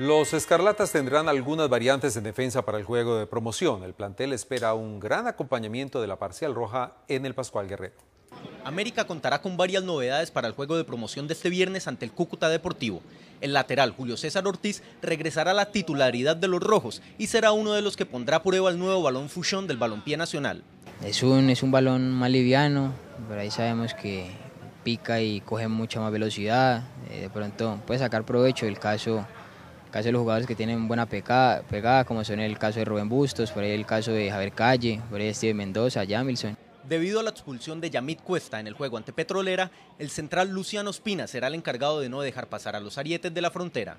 Los Escarlatas tendrán algunas variantes en defensa para el juego de promoción. El plantel espera un gran acompañamiento de la parcial roja en el Pascual Guerrero. América contará con varias novedades para el juego de promoción de este viernes ante el Cúcuta Deportivo. El lateral Julio César Ortiz regresará a la titularidad de los rojos y será uno de los que pondrá a prueba el nuevo balón fusión del balompié nacional. Es un, es un balón más liviano, por ahí sabemos que pica y coge mucha más velocidad, eh, de pronto puede sacar provecho el caso Casi los jugadores que tienen buena pegada, pegada, como son el caso de Rubén Bustos, por ahí el caso de Javier Calle, por ahí Steve Mendoza, Jamilson. Debido a la expulsión de Yamit Cuesta en el juego ante Petrolera, el central Luciano Espina será el encargado de no dejar pasar a los arietes de la frontera.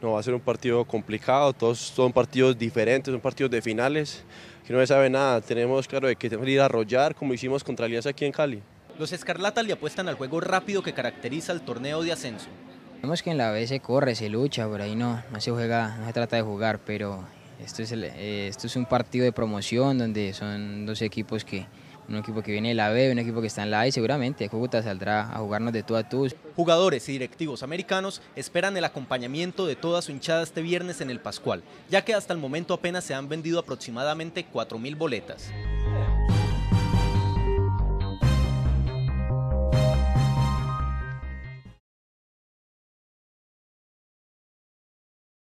No, va a ser un partido complicado, todos son partidos diferentes, son partidos de finales, que no se sabe nada, tenemos claro que tenemos que ir a arrollar como hicimos contra Alianza aquí en Cali. Los Escarlatas le apuestan al juego rápido que caracteriza el torneo de ascenso. Vemos que en la B se corre, se lucha, por ahí no, no se juega, no se trata de jugar, pero esto es, eh, esto es un partido de promoción donde son dos equipos que, un equipo que viene de la B, un equipo que está en la A y seguramente Cúcuta saldrá a jugarnos de tú a tú. Jugadores y directivos americanos esperan el acompañamiento de toda su hinchada este viernes en el Pascual, ya que hasta el momento apenas se han vendido aproximadamente 4.000 boletas.